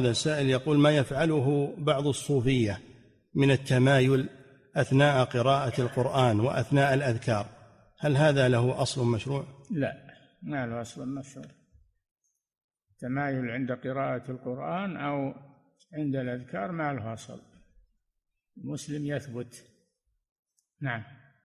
هذا السائل يقول ما يفعله بعض الصوفية من التمايل أثناء قراءة القرآن وأثناء الأذكار هل هذا له أصل مشروع؟ لا ما له أصل مشروع تمايل عند قراءة القرآن أو عند الأذكار ما له أصل المسلم يثبت نعم